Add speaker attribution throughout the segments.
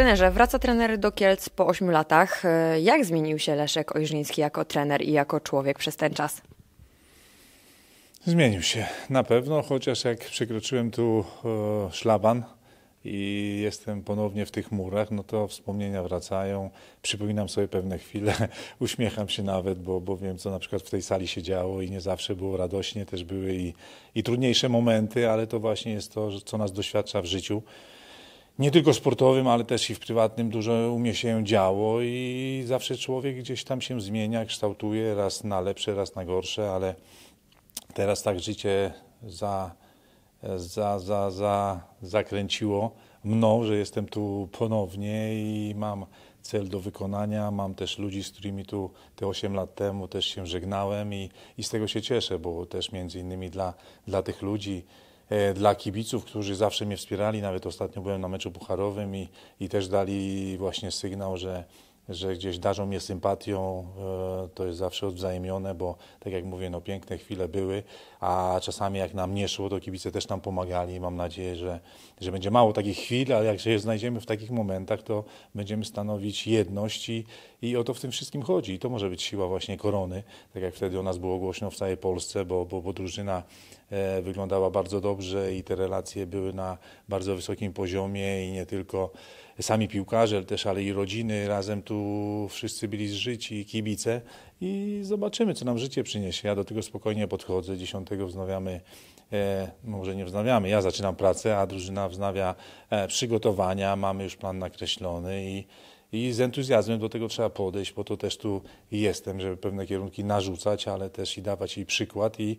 Speaker 1: Trenerze, wraca trener do Kielc po 8 latach. E, jak zmienił się Leszek Ojrzyński jako trener i jako człowiek przez ten czas?
Speaker 2: Zmienił się na pewno, chociaż jak przekroczyłem tu e, szlaban i jestem ponownie w tych murach, no to wspomnienia wracają, przypominam sobie pewne chwile, uśmiecham się nawet, bo, bo wiem, co na przykład w tej sali się działo i nie zawsze było radośnie, też były i, i trudniejsze momenty, ale to właśnie jest to, co nas doświadcza w życiu nie tylko sportowym, ale też i w prywatnym dużo umie się działo i zawsze człowiek gdzieś tam się zmienia, kształtuje, raz na lepsze, raz na gorsze, ale teraz tak życie za, za, za, za, zakręciło mną, że jestem tu ponownie i mam cel do wykonania. Mam też ludzi, z którymi tu te 8 lat temu też się żegnałem i, i z tego się cieszę, bo też między innymi dla, dla tych ludzi, E, dla kibiców, którzy zawsze mnie wspierali. Nawet ostatnio byłem na meczu pucharowym i, i też dali właśnie sygnał, że że gdzieś darzą mnie sympatią, e, to jest zawsze odwzajemnione, bo tak jak mówię, no piękne chwile były, a czasami jak nam nie szło, to kibice też nam pomagali. Mam nadzieję, że, że będzie mało takich chwil, ale jak się znajdziemy w takich momentach, to będziemy stanowić jedność i, i o to w tym wszystkim chodzi. I to może być siła właśnie korony, tak jak wtedy o nas było głośno w całej Polsce, bo, bo, bo drużyna e, wyglądała bardzo dobrze i te relacje były na bardzo wysokim poziomie i nie tylko sami piłkarze też, ale i rodziny razem tu wszyscy byli zżyci i kibice i zobaczymy, co nam życie przyniesie. Ja do tego spokojnie podchodzę. 10 wznawiamy, e, no może nie wznawiamy, ja zaczynam pracę, a drużyna wznawia e, przygotowania, mamy już plan nakreślony i i z entuzjazmem do tego trzeba podejść, po to też tu jestem, żeby pewne kierunki narzucać, ale też i dawać jej przykład i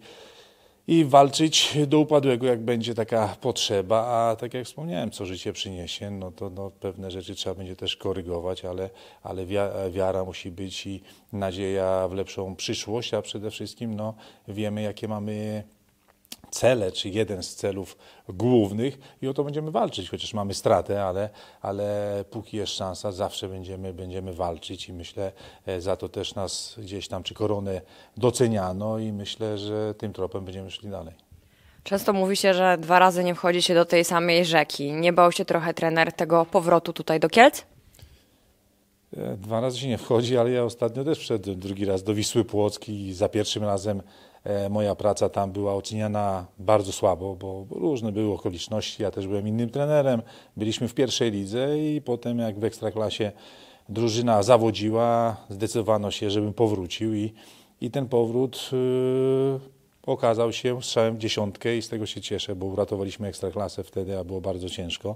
Speaker 2: i walczyć do upadłego, jak będzie taka potrzeba, a tak jak wspomniałem, co życie przyniesie, no to no, pewne rzeczy trzeba będzie też korygować, ale, ale wiara musi być i nadzieja w lepszą przyszłość, a przede wszystkim no, wiemy, jakie mamy cele, czy jeden z celów głównych i o to będziemy walczyć, chociaż mamy stratę, ale, ale póki jest szansa, zawsze będziemy, będziemy walczyć i myślę, e, za to też nas gdzieś tam, czy koronę doceniano i myślę, że tym tropem będziemy szli dalej.
Speaker 1: Często mówi się, że dwa razy nie wchodzi się do tej samej rzeki. Nie bał się trochę trener tego powrotu tutaj do Kielc?
Speaker 2: Dwa razy się nie wchodzi, ale ja ostatnio też wszedłem drugi raz do Wisły Płocki i za pierwszym razem e, moja praca tam była oceniana bardzo słabo, bo różne były okoliczności. Ja też byłem innym trenerem. Byliśmy w pierwszej lidze i potem jak w Ekstraklasie drużyna zawodziła, zdecydowano się, żebym powrócił i, i ten powrót yy, okazał się strzałem w dziesiątkę i z tego się cieszę, bo uratowaliśmy Ekstraklasę wtedy, a było bardzo ciężko.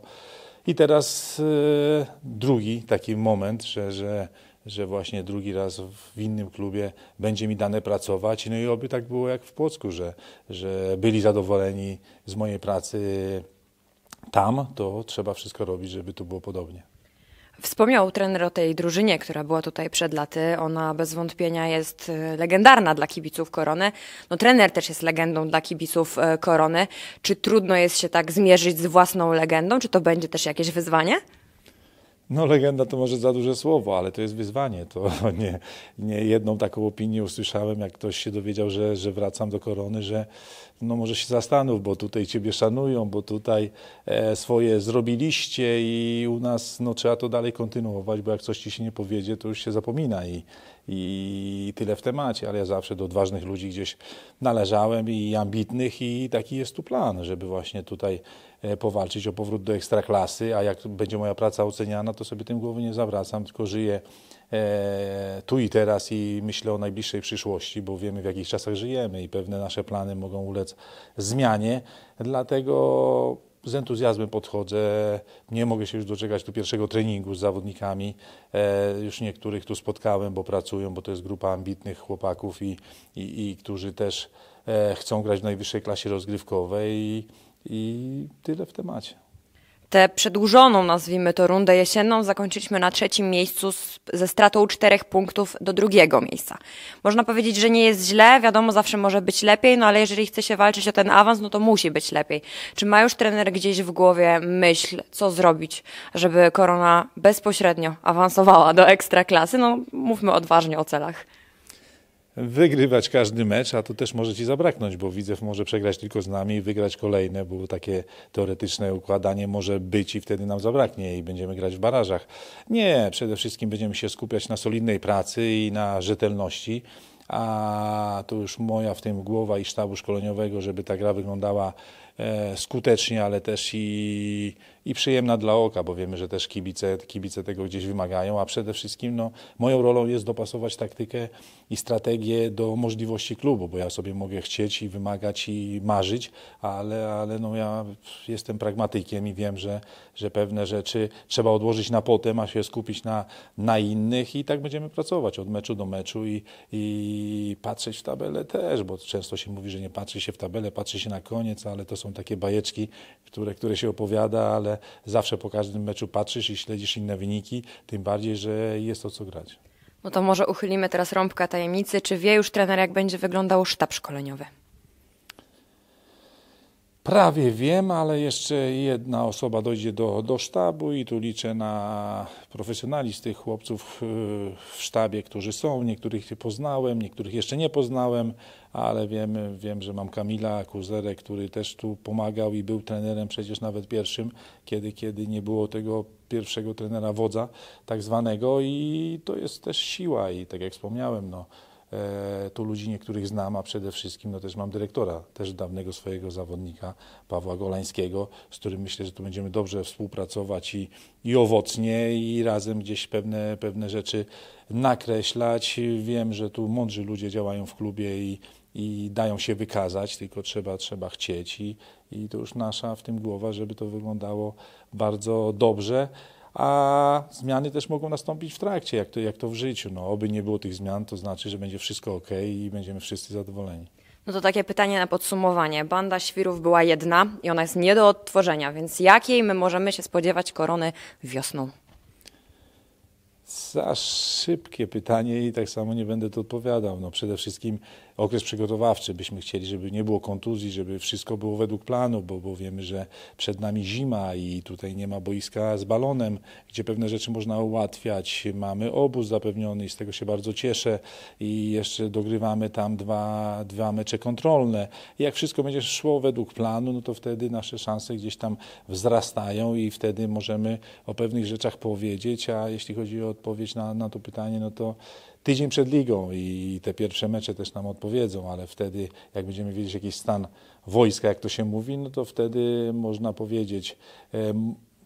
Speaker 2: I teraz yy, drugi taki moment, że, że, że właśnie drugi raz w innym klubie będzie mi dane pracować. No i oby tak było jak w Płocku, że, że byli zadowoleni z mojej pracy tam, to trzeba wszystko robić, żeby tu było podobnie.
Speaker 1: Wspomniał trener o tej drużynie, która była tutaj przed laty. Ona bez wątpienia jest e, legendarna dla kibiców Korony. No, trener też jest legendą dla kibiców e, Korony. Czy trudno jest się tak zmierzyć z własną legendą? Czy to będzie też jakieś wyzwanie?
Speaker 2: No, legenda to może za duże słowo, ale to jest wyzwanie. To nie, nie jedną taką opinię usłyszałem, jak ktoś się dowiedział, że, że wracam do korony, że no może się zastanów, bo tutaj Ciebie szanują, bo tutaj e, swoje zrobiliście i u nas no, trzeba to dalej kontynuować, bo jak coś Ci się nie powiedzie, to już się zapomina i, i tyle w temacie, ale ja zawsze do odważnych ludzi gdzieś należałem i ambitnych i taki jest tu plan, żeby właśnie tutaj e, powalczyć o powrót do ekstraklasy, a jak będzie moja praca oceniana, to sobie tym głowy nie zawracam, tylko żyję E, tu i teraz i myślę o najbliższej przyszłości, bo wiemy w jakich czasach żyjemy i pewne nasze plany mogą ulec zmianie. Dlatego z entuzjazmem podchodzę. Nie mogę się już doczekać tu pierwszego treningu z zawodnikami. E, już niektórych tu spotkałem, bo pracują, bo to jest grupa ambitnych chłopaków i, i, i którzy też e, chcą grać w najwyższej klasie rozgrywkowej i, i tyle w temacie
Speaker 1: tę przedłużoną, nazwijmy to, rundę jesienną zakończyliśmy na trzecim miejscu z, ze stratą czterech punktów do drugiego miejsca. Można powiedzieć, że nie jest źle, wiadomo, zawsze może być lepiej, no ale jeżeli chce się walczyć o ten awans, no to musi być lepiej. Czy ma już trener gdzieś w głowie myśl, co zrobić, żeby korona bezpośrednio awansowała do ekstraklasy? No, mówmy odważnie o celach
Speaker 2: wygrywać każdy mecz, a to też może ci zabraknąć, bo Widzew może przegrać tylko z nami i wygrać kolejne, bo takie teoretyczne układanie może być i wtedy nam zabraknie i będziemy grać w barażach. Nie, przede wszystkim będziemy się skupiać na solidnej pracy i na rzetelności a to już moja w tym głowa i sztabu szkoleniowego, żeby ta gra wyglądała e, skutecznie, ale też i i przyjemna dla oka, bo wiemy, że też kibice, kibice tego gdzieś wymagają, a przede wszystkim no, moją rolą jest dopasować taktykę i strategię do możliwości klubu, bo ja sobie mogę chcieć i wymagać i marzyć, ale, ale no, ja jestem pragmatykiem i wiem, że, że pewne rzeczy trzeba odłożyć na potem, a się skupić na, na innych i tak będziemy pracować od meczu do meczu i, i patrzeć w tabelę też, bo często się mówi, że nie patrzy się w tabelę, patrzy się na koniec, ale to są takie bajeczki, które, które się opowiada, ale zawsze po każdym meczu patrzysz i śledzisz inne wyniki, tym bardziej, że jest o co grać.
Speaker 1: No to może uchylimy teraz rąbka tajemnicy. Czy wie już trener, jak będzie wyglądał sztab szkoleniowy?
Speaker 2: Prawie wiem, ale jeszcze jedna osoba dojdzie do, do sztabu i tu liczę na profesjonalizm tych chłopców y, w sztabie, którzy są. Niektórych poznałem, niektórych jeszcze nie poznałem, ale wiem, wiem że mam Kamila Kuzerę, który też tu pomagał i był trenerem przecież nawet pierwszym, kiedy, kiedy nie było tego pierwszego trenera wodza tak zwanego i to jest też siła i tak jak wspomniałem, no, E, tu ludzi niektórych znam, a przede wszystkim no też mam dyrektora, też dawnego swojego zawodnika, Pawła Golańskiego, z którym myślę, że tu będziemy dobrze współpracować i, i owocnie, i razem gdzieś pewne, pewne rzeczy nakreślać. Wiem, że tu mądrzy ludzie działają w klubie i, i dają się wykazać, tylko trzeba, trzeba chcieć i, i to już nasza w tym głowa, żeby to wyglądało bardzo dobrze a zmiany też mogą nastąpić w trakcie, jak to, jak to w życiu. No, oby nie było tych zmian, to znaczy, że będzie wszystko ok i będziemy wszyscy zadowoleni.
Speaker 1: No to takie pytanie na podsumowanie. Banda świrów była jedna i ona jest nie do odtworzenia, więc jakiej my możemy się spodziewać korony wiosną?
Speaker 2: Za szybkie pytanie i tak samo nie będę tu odpowiadał. No przede wszystkim okres przygotowawczy. Byśmy chcieli, żeby nie było kontuzji, żeby wszystko było według planu, bo, bo wiemy, że przed nami zima i tutaj nie ma boiska z balonem, gdzie pewne rzeczy można ułatwiać. Mamy obóz zapewniony i z tego się bardzo cieszę i jeszcze dogrywamy tam dwa, dwa mecze kontrolne. I jak wszystko będzie szło według planu, no to wtedy nasze szanse gdzieś tam wzrastają i wtedy możemy o pewnych rzeczach powiedzieć, a jeśli chodzi o odpowiedź na, na to pytanie, no to tydzień przed ligą i te pierwsze mecze też nam odpowiedzą, ale wtedy, jak będziemy wiedzieć jakiś stan wojska, jak to się mówi, no to wtedy można powiedzieć,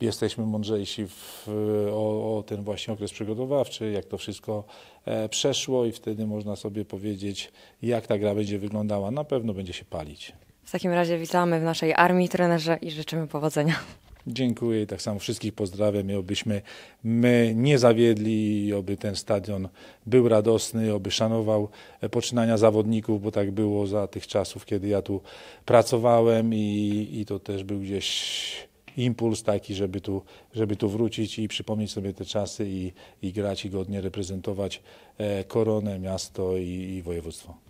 Speaker 2: jesteśmy mądrzejsi w, o, o, ten właśnie okres przygotowawczy, jak to wszystko e, przeszło i wtedy można sobie powiedzieć, jak ta gra będzie wyglądała. Na pewno będzie się palić.
Speaker 1: W takim razie witamy w naszej armii trenerze i życzymy powodzenia.
Speaker 2: Dziękuję i tak samo wszystkich pozdrawiam i obyśmy my nie zawiedli i oby ten stadion był radosny, oby szanował e, poczynania zawodników, bo tak było za tych czasów, kiedy ja tu pracowałem i, i to też był gdzieś impuls taki, żeby tu, żeby tu wrócić i przypomnieć sobie te czasy i, i grać i godnie reprezentować e, koronę, miasto i, i województwo.